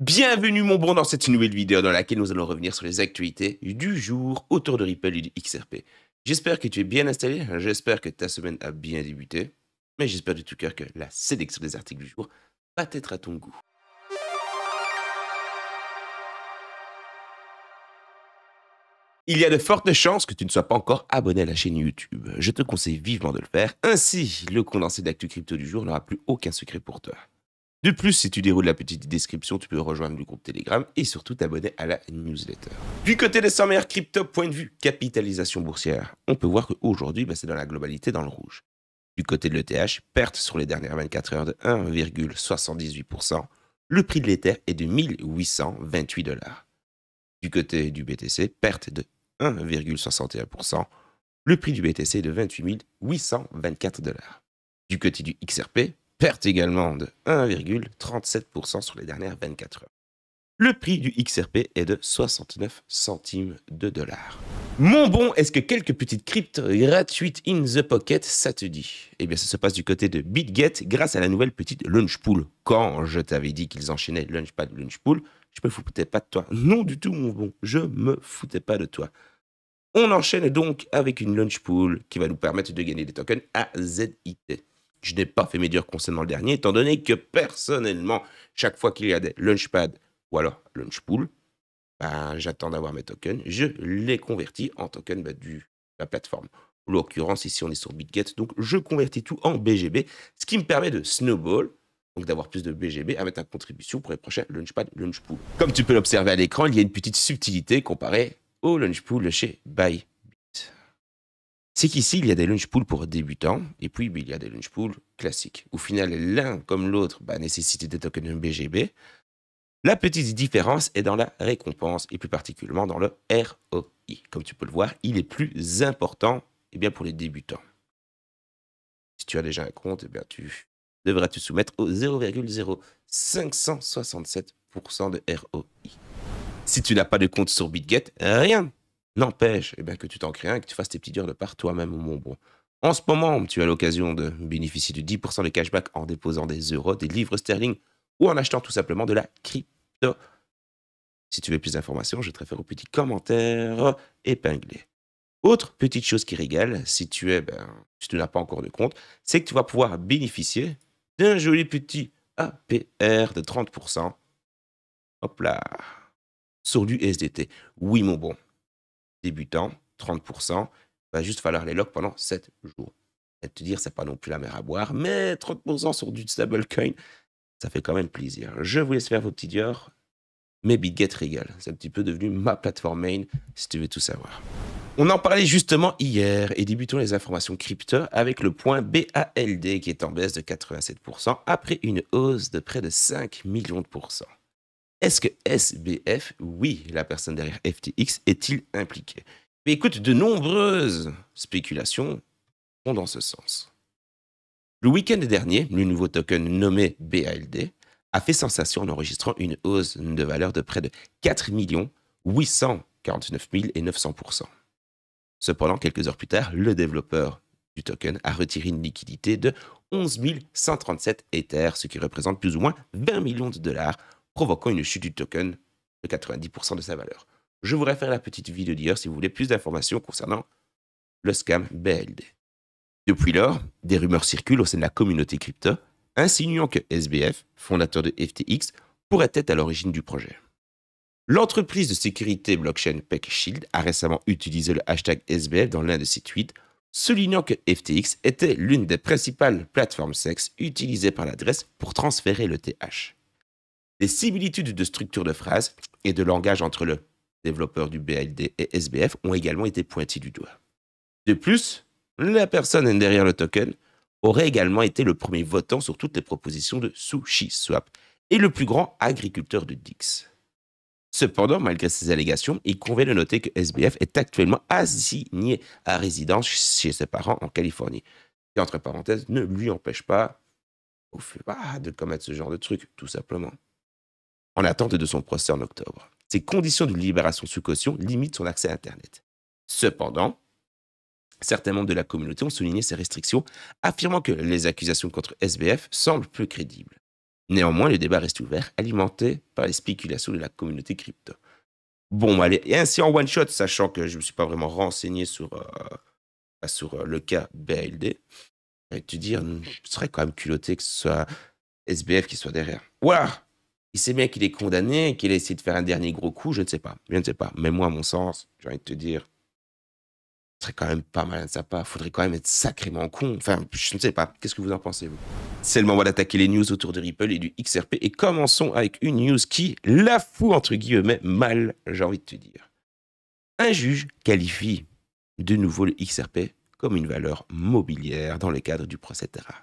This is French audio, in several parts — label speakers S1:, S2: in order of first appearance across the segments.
S1: Bienvenue mon bon dans cette nouvelle vidéo dans laquelle nous allons revenir sur les actualités du jour autour de Ripple et du XRP. J'espère que tu es bien installé, j'espère que ta semaine a bien débuté, mais j'espère de tout cœur que la sélection des articles du jour va être à ton goût. Il y a de fortes chances que tu ne sois pas encore abonné à la chaîne YouTube. Je te conseille vivement de le faire. Ainsi, le condensé d'actu crypto du jour n'aura plus aucun secret pour toi. De plus, si tu déroules la petite description, tu peux rejoindre le groupe Telegram et surtout t'abonner à la newsletter. Du côté des meilleurs crypto, point de vue capitalisation boursière, on peut voir qu'aujourd'hui, bah, c'est dans la globalité dans le rouge. Du côté de l'ETH, perte sur les dernières 24 heures de 1,78%. Le prix de l'Ether est de 1828 dollars. Du côté du BTC, perte de 1,61%. Le prix du BTC est de 28 824 dollars. Du côté du XRP, perte également de 1,37% sur les dernières 24 heures. Le prix du XRP est de 69 centimes de dollars. Mon bon, est-ce que quelques petites cryptes gratuites in the pocket, ça te dit Eh bien, ça se passe du côté de BitGet grâce à la nouvelle petite Lunchpool. Quand je t'avais dit qu'ils enchaînaient Lunchpad, Lunchpool, je me foutais pas de toi. Non du tout, mon bon, je me foutais pas de toi. On enchaîne donc avec une Lunchpool qui va nous permettre de gagner des tokens à ZIT. Je n'ai pas fait mes durs concernant le dernier, étant donné que personnellement, chaque fois qu'il y a des lunchpad ou alors launchpool, ben, j'attends d'avoir mes tokens. Je les convertis en tokens ben, de la plateforme. En l'occurrence, ici, on est sur BitGet. Donc, je convertis tout en BGB, ce qui me permet de snowball, donc d'avoir plus de BGB à mettre en contribution pour les prochains Launchpad Launchpool. Comme tu peux l'observer à l'écran, il y a une petite subtilité comparée au Launchpool chez Buy c'est qu'ici, il y a des lunch pools pour débutants, et puis il y a des lunch pools classiques. Au final, l'un comme l'autre bah, nécessite des tokens BGB. La petite différence est dans la récompense, et plus particulièrement dans le ROI. Comme tu peux le voir, il est plus important eh bien, pour les débutants. Si tu as déjà un compte, eh bien, tu devras te soumettre au 0,0567% de ROI. Si tu n'as pas de compte sur BitGet, rien N'empêche eh ben, que tu t'en crées un et que tu fasses tes petites dures de part toi-même, mon bon. En ce moment, tu as l'occasion de bénéficier de 10% de cashback en déposant des euros, des livres sterling ou en achetant tout simplement de la crypto. Si tu veux plus d'informations, je te réfère au petit commentaire épinglé. Autre petite chose qui régale, si tu es, ben, si tu n'as pas encore de compte, c'est que tu vas pouvoir bénéficier d'un joli petit APR de 30%. Hop là, sur du SDT. Oui, mon bon. Débutant, 30%, va juste falloir les lock pendant 7 jours. Et te dire, c'est pas non plus la mer à boire, mais 30% sur du stablecoin, ça fait quand même plaisir. Je vous laisse faire vos petits dior, mais BitGet régal C'est un petit peu devenu ma plateforme main, si tu veux tout savoir. On en parlait justement hier et débutons les informations crypto avec le point BALD qui est en baisse de 87% après une hausse de près de 5 millions de pourcents. Est-ce que SBF, oui, la personne derrière FTX, est-il impliqué Mais écoute, de nombreuses spéculations vont dans ce sens. Le week-end dernier, le nouveau token nommé BALD a fait sensation en enregistrant une hausse de valeur de près de 4 849 900 Cependant, quelques heures plus tard, le développeur du token a retiré une liquidité de 11 137 Ethers, ce qui représente plus ou moins 20 millions de dollars provoquant une chute du token de 90% de sa valeur. Je vous réfère à la petite vidéo d'hier si vous voulez plus d'informations concernant le scam BLD. Depuis lors, des rumeurs circulent au sein de la communauté crypto, insinuant que SBF, fondateur de FTX, pourrait être à l'origine du projet. L'entreprise de sécurité blockchain PeckShield a récemment utilisé le hashtag SBF dans l'un de ses tweets, soulignant que FTX était l'une des principales plateformes sexes utilisées par l'adresse pour transférer le TH. Les similitudes de structure de phrase et de langage entre le développeur du BLD et SBF ont également été pointées du doigt. De plus, la personne derrière le token aurait également été le premier votant sur toutes les propositions de Sushi Swap et le plus grand agriculteur de Dix. Cependant, malgré ces allégations, il convient de noter que SBF est actuellement assigné à résidence chez ses parents en Californie, qui, entre parenthèses, ne lui empêche pas bah, de commettre ce genre de truc, tout simplement en attente de son procès en octobre. Ces conditions de libération sous caution limitent son accès à Internet. Cependant, certains membres de la communauté ont souligné ces restrictions, affirmant que les accusations contre SBF semblent peu crédibles. Néanmoins, le débat reste ouvert, alimenté par les spéculations de la communauté crypto. Bon, allez, et ainsi en one shot, sachant que je ne me suis pas vraiment renseigné sur, euh, sur euh, le cas BLD, tu dire, hmm, ce serait quand même culotté que ce soit SBF qui soit derrière. Voilà, il sait bien qu'il est condamné qu'il a essayé de faire un dernier gros coup, je ne sais pas. Je ne sais pas. Mais moi, à mon sens, j'ai envie de te dire, ce serait quand même pas mal de sa part. Faudrait quand même être sacrément con. Enfin, je ne sais pas. Qu'est-ce que vous en pensez, vous C'est le moment d'attaquer les news autour de Ripple et du XRP. Et commençons avec une news qui la fout, entre guillemets, mal, j'ai envie de te dire. Un juge qualifie de nouveau le XRP comme une valeur mobilière dans le cadre du procès Terra.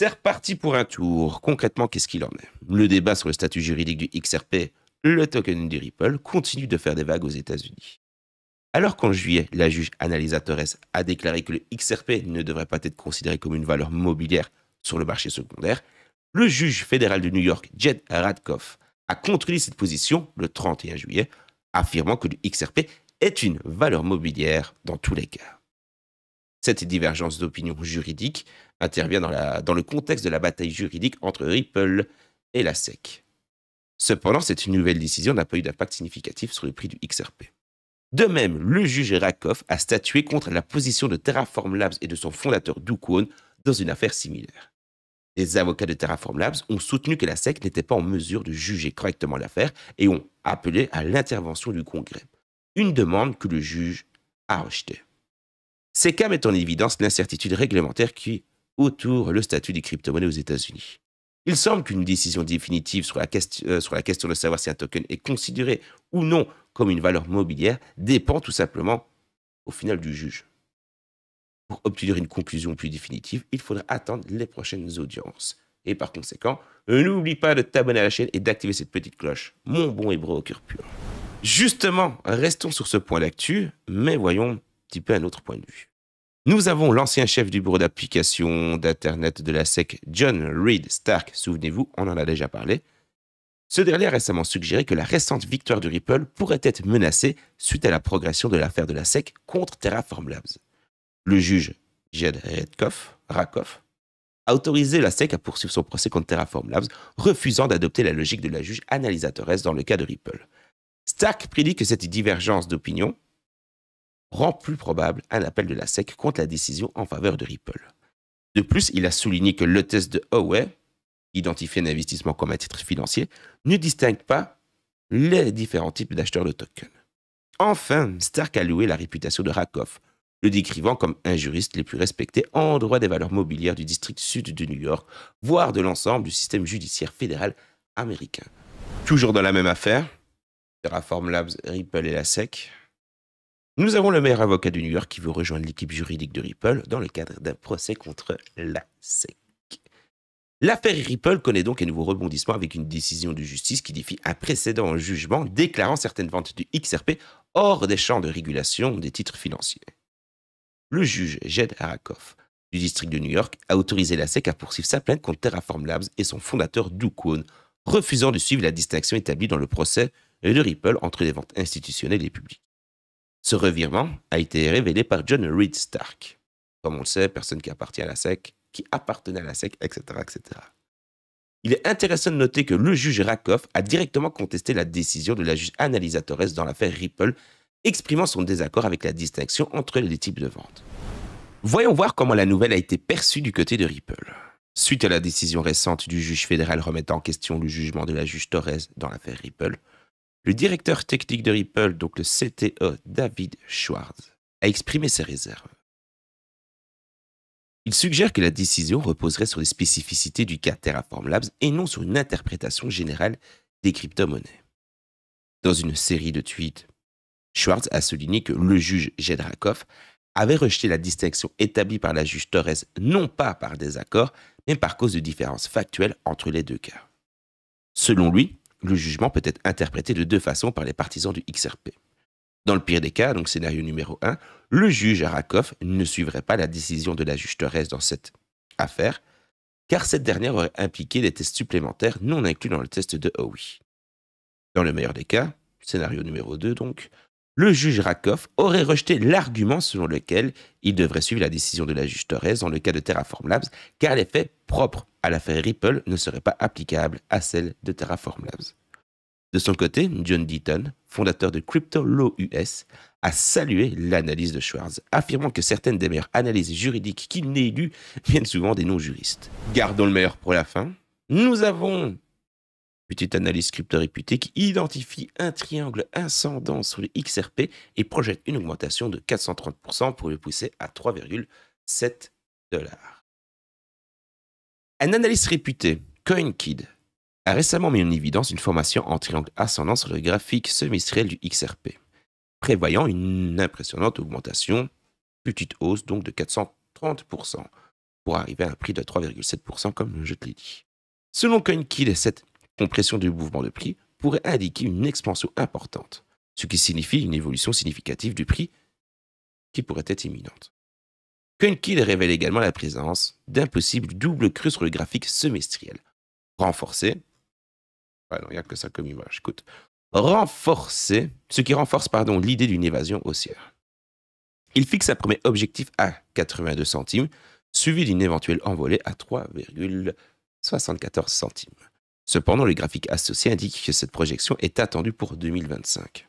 S1: C'est reparti pour un tour. Concrètement, qu'est-ce qu'il en est Le débat sur le statut juridique du XRP, le token du Ripple, continue de faire des vagues aux États-Unis. Alors qu'en juillet, la juge Annalisa Torres a déclaré que le XRP ne devrait pas être considéré comme une valeur mobilière sur le marché secondaire, le juge fédéral de New York, Jed Radkoff, a contredit cette position le 31 juillet, affirmant que le XRP est une valeur mobilière dans tous les cas. Cette divergence d'opinion juridique intervient dans, le contexte de la bataille juridique entre Ripple et la SEC. Cependant, cette nouvelle décision n'a pas eu d'impact significatif sur le prix du XRP. De même, le juge Rakoff a statué contre la position de Terraform Labs et de son fondateur Dukwon dans une affaire similaire. Les avocats de Terraform Labs ont soutenu que la SEC n'était pas en mesure de juger correctement l'affaire et ont appelé à l'intervention du Congrès, une demande que le juge a rejetée cas mettent en évidence l'incertitude réglementaire qui autour le statut des crypto-monnaies aux États-Unis. Il semble qu'une décision définitive sur la, question, euh, sur la, question, de savoir si un token est considéré ou non comme une valeur mobilière dépend tout simplement au final du juge. Pour obtenir une conclusion plus définitive, il faudra attendre les prochaines audiences. Et par conséquent, n'oublie pas de t'abonner à la chaîne et d'activer cette petite cloche. Mon bon hébreu au cœur pur. Justement, restons sur ce point d'actu, mais voyons petit peu un autre point de vue. Nous avons l'ancien chef du bureau d'application d'Internet de la SEC, John Reed Stark, souvenez-vous, on en a déjà parlé. Ce dernier a récemment suggéré que la récente victoire de Ripple pourrait être menacée suite à la progression de l'affaire de la SEC contre Terraform Labs. Le juge Jed Rakoff, a autorisé la SEC à poursuivre son procès contre Terraform Labs, refusant d'adopter la logique de la juge analysatoresse dans le cas de Ripple. Stark prédit que cette divergence d'opinion rend plus probable un appel de la SEC contre la décision en faveur de Ripple. De plus, il a souligné que le test de Huawei, identifié un investissement comme un titre financier, ne distingue pas les différents types d'acheteurs de tokens. Enfin, Stark a loué la réputation de Rakoff, le décrivant comme un juriste les plus respectés en droit des valeurs mobilières du district sud de New York, voire de l'ensemble du système judiciaire fédéral américain. Toujours dans la même affaire, Terraform Labs, Ripple et la SEC, nous avons le meilleur avocat de New York qui veut rejoindre l'équipe juridique de Ripple dans le cadre d'un procès contre la SEC. L'affaire Ripple connaît donc un nouveau rebondissement avec une décision de justice qui défie un précédent jugement déclarant certaines ventes du XRP hors des champs de régulation des titres financiers. Le juge Jed Harakoff du district de New York a autorisé la SEC à poursuivre sa plainte contre Terraform Labs et son fondateur Du refusant de suivre la distinction établie dans le procès de Ripple entre les ventes institutionnelles et publiques. Ce revirement a été révélé par John Reed Stark. Comme on le sait, personne qui appartient à la SEC, qui appartenait à la SEC, etc., etc. Il est intéressant de noter que le juge Rakoff a directement contesté la décision de la juge Annalisa Torres dans l'affaire Ripple, exprimant son désaccord avec la distinction entre les types de vente. Voyons voir comment la nouvelle a été perçue du côté de Ripple. Suite à la décision récente du juge fédéral remettant en question le jugement de la juge Torres dans l'affaire Ripple, le directeur technique de Ripple, donc le CTO David Schwartz, a exprimé ses réserves. Il suggère que la décision reposerait sur les spécificités du cas Terraform Labs et non sur une interprétation générale des crypto-monnaies. Dans une série de tweets, Schwartz a souligné que le juge Jedrakov avait rejeté la distinction établie par la juge Torres non pas par désaccord, mais par cause de différences factuelles entre les deux cas. Selon lui, le jugement peut être interprété de deux façons par les partisans du XRP. Dans le pire des cas, donc scénario numéro 1, le juge Arakov ne suivrait pas la décision de la juge dans cette affaire, car cette dernière aurait impliqué des tests supplémentaires non inclus dans le test de Howie. Dans le meilleur des cas, scénario numéro 2 donc, le juge Rakoff aurait rejeté l'argument selon lequel il devrait suivre la décision de la juge Torres dans le cas de Terraform Labs, car les faits propres à l'affaire Ripple ne seraient pas applicables à celle de Terraform Labs. De son côté, John Deaton, fondateur de Crypto Law US, a salué l'analyse de Schwartz, affirmant que certaines des meilleures analyses juridiques qu'il n'ait lues viennent souvent des non-juristes. Gardons le meilleur pour la fin. Nous avons Petite analyse crypto qui identifie un triangle ascendant sur le XRP et projette une augmentation de 430% pour le pousser à 3,7 dollars. Un analyste réputé, CoinKid, a récemment mis en évidence une formation en triangle ascendant sur le graphique semestriel du XRP, prévoyant une impressionnante augmentation, petite hausse donc de 430%, pour arriver à un prix de 3,7% comme je te l'ai dit. Selon CoinKid, cette compression du mouvement de prix pourrait indiquer une expansion importante, ce qui signifie une évolution significative du prix qui pourrait être imminente. Kunkil révèle également la présence d'un possible double creux sur le graphique semestriel, renforcé, ah que ça comme image, renforcé, ce qui renforce pardon, l'idée d'une évasion haussière. Il fixe un premier objectif à 82 centimes, suivi d'une éventuelle envolée à 3,74 centimes. Cependant, les graphiques associés indiquent que cette projection est attendue pour 2025.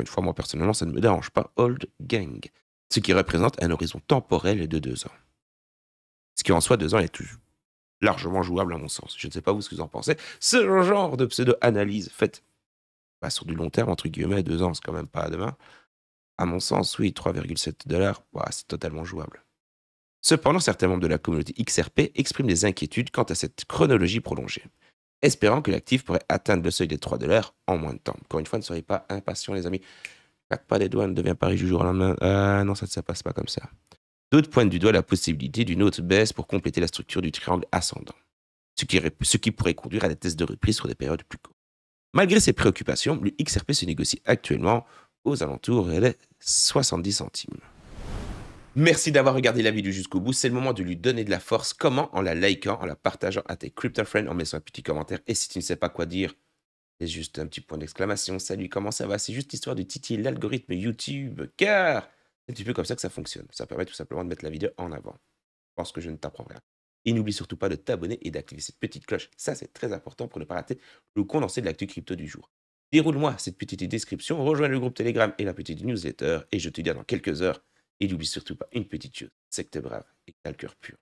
S1: Une fois, moi personnellement, ça ne me dérange pas Old Gang, ce qui représente un horizon temporel de deux ans. Ce qui en soi, deux ans est largement jouable à mon sens. Je ne sais pas vous ce que vous en pensez. Ce genre de pseudo-analyse faite bah, sur du long terme, entre guillemets, deux ans, c'est quand même pas demain. À mon sens, oui, 3,7 dollars, c'est totalement jouable. Cependant, certains membres de la communauté XRP expriment des inquiétudes quant à cette chronologie prolongée espérant que l'actif pourrait atteindre le seuil des 3 dollars en moins de temps. Encore une fois, ne soyez pas impatients, les amis. Claque pas les doigts, ne devient Paris du jour ah, non, ça ne se passe pas comme ça. D'autres pointent du doigt la possibilité d'une autre baisse pour compléter la structure du triangle ascendant, ce qui, ce qui pourrait conduire à des tests de reprise sur des périodes plus courtes. Malgré ces préoccupations, le XRP se négocie actuellement aux alentours des 70 centimes. Merci d'avoir regardé la vidéo jusqu'au bout. C'est le moment de lui donner de la force. Comment En la likant, en la partageant à tes crypto friends, en mettant un petit commentaire. Et si tu ne sais pas quoi dire, c'est juste un petit point d'exclamation. Salut, comment ça va C'est juste l'histoire de titiller l'algorithme YouTube, car c'est un petit peu comme ça que ça fonctionne. Ça permet tout simplement de mettre la vidéo en avant. Je pense que je ne t'apprends rien. Et n'oublie surtout pas de t'abonner et d'activer cette petite cloche. Ça, c'est très important pour ne pas rater le condensé de l'actu crypto du jour. Déroule-moi cette petite description, rejoins le groupe Telegram et la petite newsletter, et je te dis à dans quelques heures et n'oublie surtout pas une petite chose, c'est que t'es brave et que cœur pur.